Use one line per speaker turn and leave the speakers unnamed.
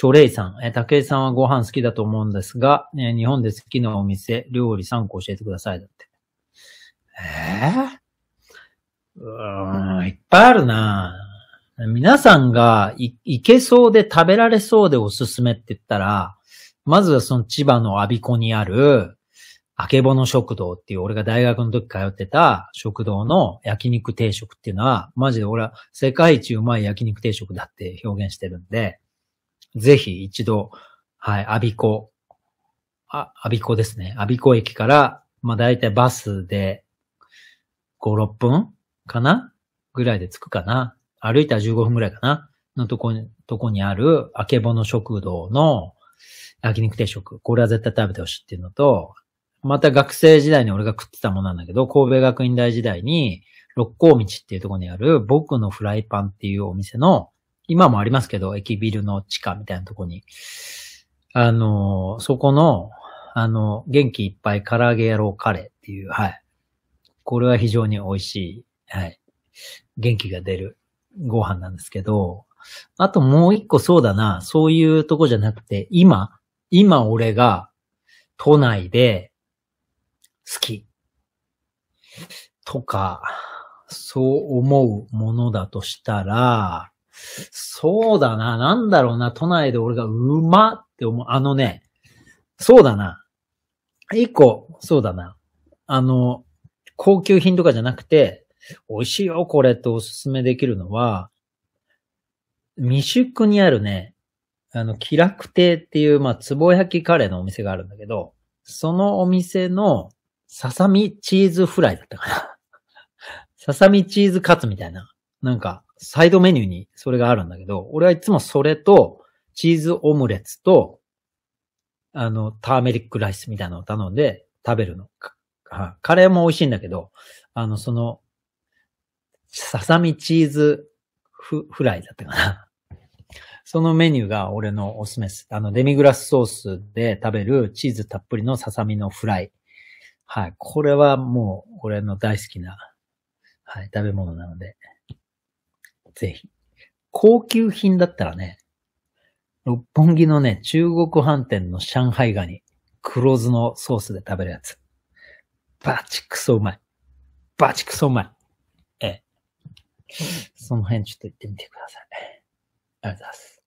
チョレイさん、え竹井さんはご飯好きだと思うんですが、えー、日本で好きなお店、料理3個教えてください。だって。えー、うん、いっぱいあるな皆さんがい、いけそうで食べられそうでおすすめって言ったら、まずはその千葉のアビ子にある、あけぼの食堂っていう、俺が大学の時通ってた食堂の焼肉定食っていうのは、マジで俺は世界一うまい焼肉定食だって表現してるんで、ぜひ一度、はい、アビコ、あ、アビコですね。アビコ駅から、まあ、だいたいバスで5、6分かなぐらいで着くかな。歩いたら15分ぐらいかなのとこに、とこにある、あけぼの食堂の焼肉定食。これは絶対食べてほしいっていうのと、また学生時代に俺が食ってたものなんだけど、神戸学院大時代に、六甲道っていうところにある僕のフライパンっていうお店の今もありますけど、駅ビルの地下みたいなとこに、あの、そこの、あの、元気いっぱい唐揚げ野郎カレーっていう、はい。これは非常に美味しい、はい。元気が出るご飯なんですけど、あともう一個そうだな、そういうとこじゃなくて、今、今俺が都内で好きとか、そう思うものだとしたら、そうだな、なんだろうな、都内で俺がうまって思う。あのね、そうだな。一個、そうだな。あの、高級品とかじゃなくて、美味しいよ、これっておすすめできるのは、未宿にあるね、あの、気楽亭っていう、まあ、つぼ焼きカレーのお店があるんだけど、そのお店の、ささみチーズフライだったかな。ささみチーズカツみたいな。なんか、サイドメニューにそれがあるんだけど、俺はいつもそれと、チーズオムレツと、あの、ターメリックライスみたいなのを頼んで食べるの。カレーも美味しいんだけど、あの、その、ささみチーズフフライだったかな。そのメニューが俺のおすすめです。あの、デミグラスソースで食べるチーズたっぷりのささみのフライ。はい。これはもう俺の大好きな、はい、食べ物なので、ぜひ。高級品だったらね、六本木のね、中国飯店の上海ガニ、黒酢のソースで食べるやつ。バチクソうまい。バチクソうまい。ええ。その辺ちょっと行ってみてください。ありがとうございます。